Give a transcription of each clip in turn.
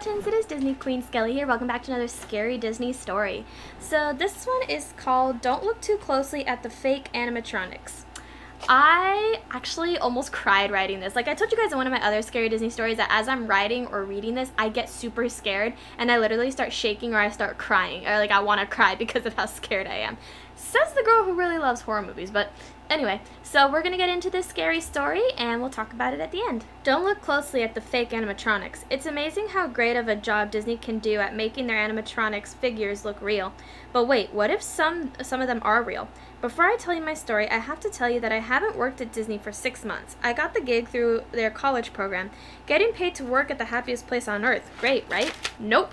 skeletons, it is Disney Queen Skelly here. Welcome back to another scary Disney story. So this one is called Don't Look Too Closely at the Fake Animatronics. I actually almost cried writing this. Like I told you guys in one of my other scary Disney stories that as I'm writing or reading this, I get super scared and I literally start shaking or I start crying or like I want to cry because of how scared I am. Says the girl who really loves horror movies, but anyway, so we're gonna get into this scary story and we'll talk about it at the end. Don't look closely at the fake animatronics. It's amazing how great of a job Disney can do at making their animatronics figures look real. But wait, what if some some of them are real? Before I tell you my story, I have to tell you that I haven't worked at Disney for six months. I got the gig through their college program. Getting paid to work at the happiest place on earth. Great, right? Nope.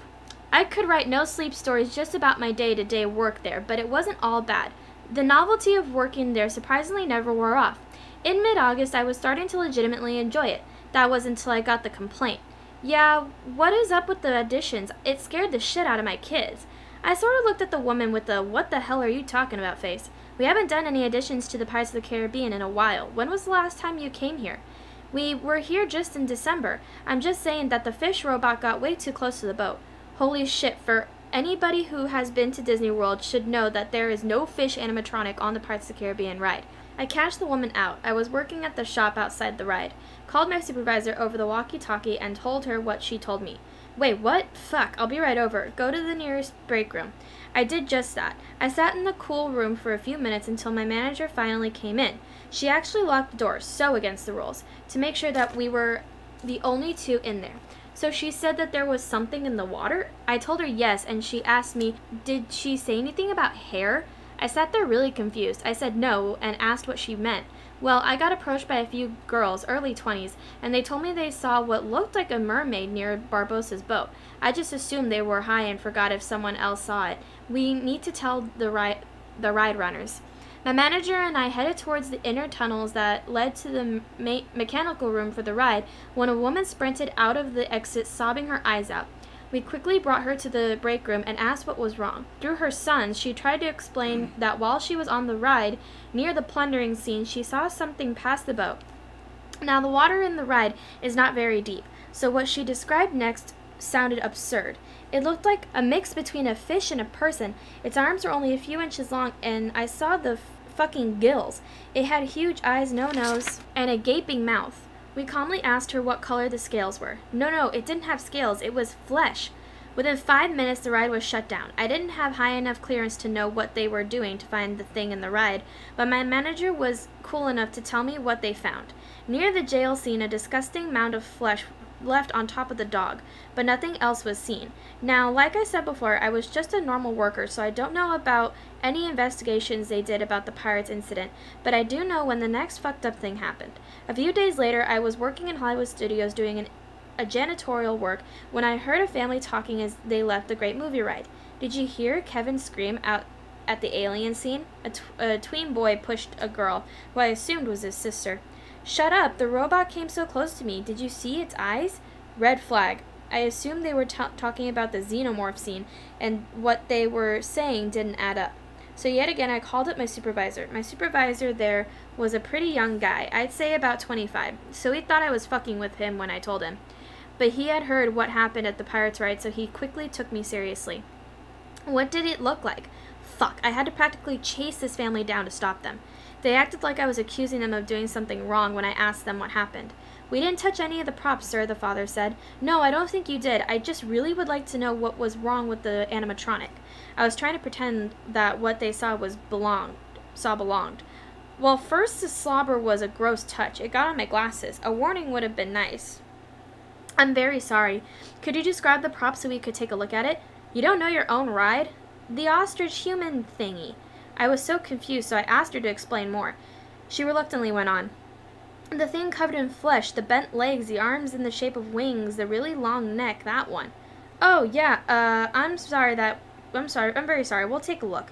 I could write no sleep stories just about my day to day work there, but it wasn't all bad. The novelty of working there surprisingly never wore off. In mid August, I was starting to legitimately enjoy it. That was until I got the complaint. Yeah, what is up with the additions? It scared the shit out of my kids. I sort of looked at the woman with the what the hell are you talking about face. We haven't done any additions to the Pirates of the Caribbean in a while. When was the last time you came here? We were here just in December. I'm just saying that the fish robot got way too close to the boat. Holy shit, for anybody who has been to Disney World should know that there is no fish animatronic on the Pirates of the Caribbean ride. I cashed the woman out. I was working at the shop outside the ride. Called my supervisor over the walkie talkie and told her what she told me. Wait, what? Fuck, I'll be right over. Go to the nearest break room. I did just that. I sat in the cool room for a few minutes until my manager finally came in. She actually locked the door, so against the rules, to make sure that we were the only two in there. So she said that there was something in the water. I told her yes, and she asked me, Did she say anything about hair? I sat there really confused. I said no and asked what she meant. Well, I got approached by a few girls, early 20s, and they told me they saw what looked like a mermaid near Barbosa's boat. I just assumed they were high and forgot if someone else saw it. We need to tell the, ri- the ride runners. My manager and I headed towards the inner tunnels that led to the me mechanical room for the ride when a woman sprinted out of the exit sobbing her eyes out. We quickly brought her to the break room and asked what was wrong. Through her son, she tried to explain mm. that while she was on the ride near the plundering scene, she saw something pass the boat. Now, the water in the ride is not very deep, so what she described next sounded absurd. It looked like a mix between a fish and a person. Its arms were only a few inches long, and I saw the fucking gills. It had huge eyes, no nose, and a gaping mouth. We calmly asked her what color the scales were. No, no, it didn't have scales, it was flesh. Within five minutes, the ride was shut down. I didn't have high enough clearance to know what they were doing to find the thing in the ride, but my manager was cool enough to tell me what they found. Near the jail scene, a disgusting mound of flesh left on top of the dog, but nothing else was seen. Now, like I said before, I was just a normal worker, so I don't know about any investigations they did about the pirates incident, but I do know when the next fucked up thing happened. A few days later, I was working in Hollywood studios doing an, a janitorial work when I heard a family talking as they left the great movie ride. Did you hear Kevin scream out at the alien scene? A tween boy pushed a girl, who I assumed was his sister. Shut up! The robot came so close to me. Did you see its eyes? Red flag. I assumed they were talking about the xenomorph scene, and what they were saying didn't add up. So, yet again, I called up my supervisor. My supervisor there was a pretty young guy, I'd say about 25, so he thought I was fucking with him when I told him. But he had heard what happened at the pirates' ride, so he quickly took me seriously. What did it look like? fuck. I had to practically chase this family down to stop them. They acted like I was accusing them of doing something wrong when I asked them what happened. We didn't touch any of the props, sir, the father said. No, I don't think you did. I just really would like to know what was wrong with the animatronic. I was trying to pretend that what they saw was belonged saw belonged. Well, first the slobber was a gross touch. It got on my glasses. A warning would have been nice. I'm very sorry. Could you just grab the prop so we could take a look at it? You don't know your own ride? The ostrich human thingy. I was so confused, so I asked her to explain more. She reluctantly went on. The thing covered in flesh, the bent legs, the arms in the shape of wings, the really long neck, that one. Oh, yeah, uh, I'm sorry that. I'm sorry, I'm very sorry. We'll take a look.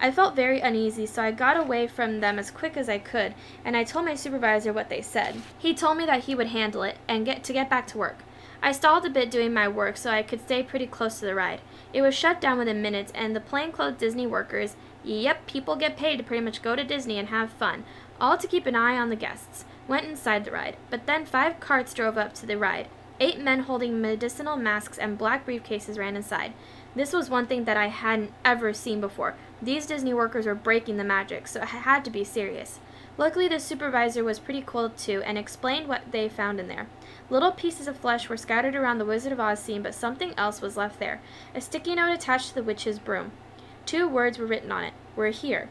I felt very uneasy, so I got away from them as quick as I could, and I told my supervisor what they said. He told me that he would handle it and get to get back to work. I stalled a bit doing my work so I could stay pretty close to the ride. It was shut down within minutes, and the plainclothes Disney workers yep, people get paid to pretty much go to Disney and have fun, all to keep an eye on the guests went inside the ride. But then five carts drove up to the ride. Eight men holding medicinal masks and black briefcases ran inside. This was one thing that I hadn't ever seen before. These Disney workers were breaking the magic, so it had to be serious. Luckily, the supervisor was pretty cool too and explained what they found in there. Little pieces of flesh were scattered around the Wizard of Oz scene, but something else was left there a sticky note attached to the witch's broom. Two words were written on it We're here.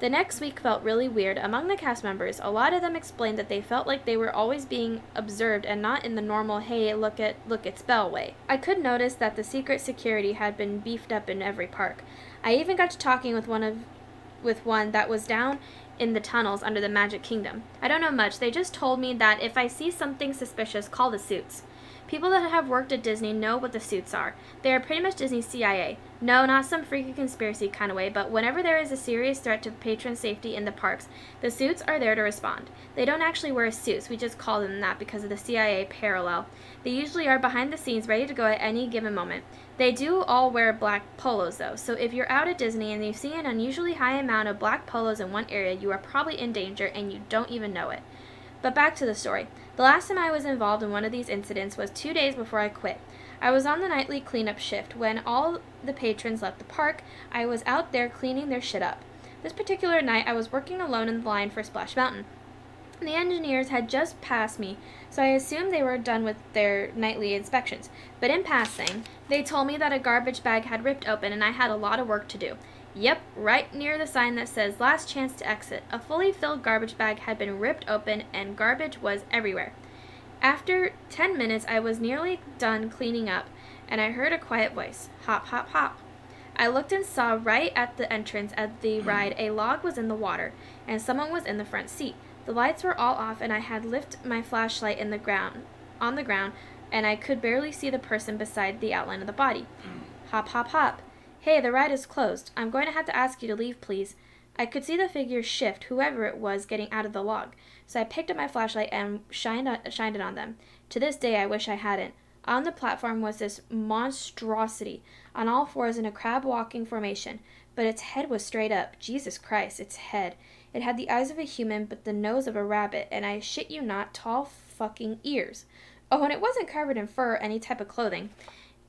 The next week felt really weird. Among the cast members, a lot of them explained that they felt like they were always being observed and not in the normal hey, look at look at spell way. I could notice that the secret security had been beefed up in every park. I even got to talking with one of with one that was down in the tunnels under the Magic Kingdom. I don't know much, they just told me that if I see something suspicious, call the suits. People that have worked at Disney know what the suits are. They are pretty much Disney CIA. No, not some freaky conspiracy kind of way, but whenever there is a serious threat to patron safety in the parks, the suits are there to respond. They don't actually wear suits, we just call them that because of the CIA parallel. They usually are behind the scenes ready to go at any given moment. They do all wear black polos though, so if you're out at Disney and you see an unusually high amount of black polos in one area, you are probably in danger and you don't even know it. But back to the story. The last time I was involved in one of these incidents was two days before I quit. I was on the nightly cleanup shift. When all the patrons left the park, I was out there cleaning their shit up. This particular night, I was working alone in the line for Splash Mountain. The engineers had just passed me, so I assumed they were done with their nightly inspections. But in passing, they told me that a garbage bag had ripped open and I had a lot of work to do. Yep, right near the sign that says last chance to exit. A fully filled garbage bag had been ripped open and garbage was everywhere. After 10 minutes, I was nearly done cleaning up and I heard a quiet voice hop, hop, hop. I looked and saw right at the entrance at the hmm. ride a log was in the water and someone was in the front seat. The lights were all off and I had lifted my flashlight in the ground on the ground and I could barely see the person beside the outline of the body. Hmm. Hop hop hop. Hey, the ride is closed. I'm going to have to ask you to leave, please. I could see the figure shift, whoever it was getting out of the log, so I picked up my flashlight and shined, on, shined it on them. To this day, I wish I hadn't. On the platform was this monstrosity, on all fours in a crab walking formation, but its head was straight up. Jesus Christ, its head. It had the eyes of a human, but the nose of a rabbit, and I shit you not, tall fucking ears. Oh, and it wasn't covered in fur or any type of clothing.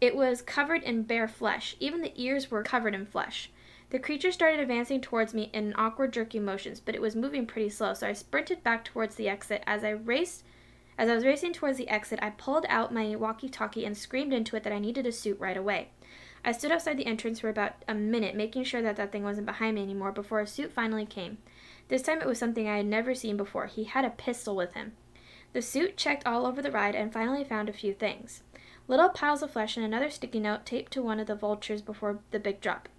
It was covered in bare flesh. Even the ears were covered in flesh. The creature started advancing towards me in awkward, jerky motions, but it was moving pretty slow, so I sprinted back towards the exit. As I raced, as I was racing towards the exit, I pulled out my walkie-talkie and screamed into it that I needed a suit right away. I stood outside the entrance for about a minute, making sure that that thing wasn't behind me anymore before a suit finally came. This time it was something I had never seen before. He had a pistol with him. The suit checked all over the ride and finally found a few things. Little piles of flesh and another sticky note taped to one of the vultures before the big drop.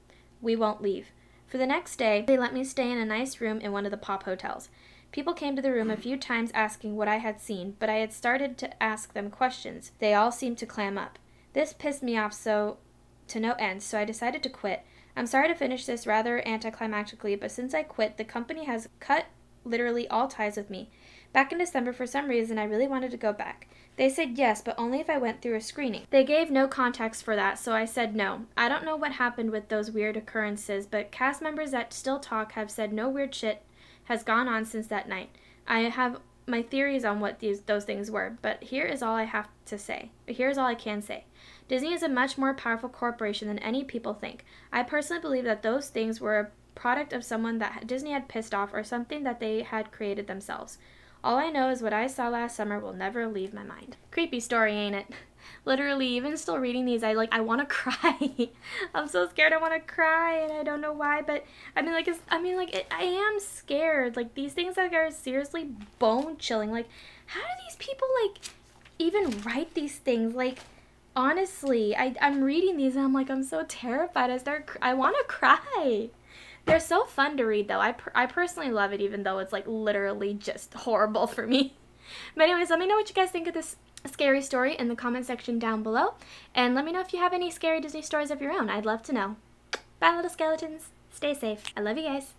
We won't leave. For the next day, they let me stay in a nice room in one of the pop hotels. People came to the room a few times asking what I had seen, but I had started to ask them questions. They all seemed to clam up. This pissed me off so to no end, so I decided to quit. I'm sorry to finish this rather anticlimactically, but since I quit, the company has cut literally all ties with me. Back in December, for some reason, I really wanted to go back. They said yes, but only if I went through a screening. They gave no context for that, so I said no. I don't know what happened with those weird occurrences, but cast members that still talk have said no weird shit has gone on since that night. I have my theories on what these those things were, but here is all I have to say. Here's all I can say. Disney is a much more powerful corporation than any people think. I personally believe that those things were a product of someone that Disney had pissed off or something that they had created themselves. All I know is what I saw last summer will never leave my mind. Creepy story, ain't it? Literally, even still reading these, I like I want to cry. I'm so scared. I want to cry, and I don't know why. But I mean, like, I mean, like, it, I am scared. Like these things like are seriously bone chilling. Like, how do these people like even write these things? Like, honestly, I I'm reading these and I'm like I'm so terrified. I start I want to cry. They're so fun to read, though. I, per I personally love it, even though it's like literally just horrible for me. But anyways, let me know what you guys think of this scary story in the comment section down below. And let me know if you have any scary Disney stories of your own. I'd love to know. Bye, little skeletons. Stay safe. I love you guys.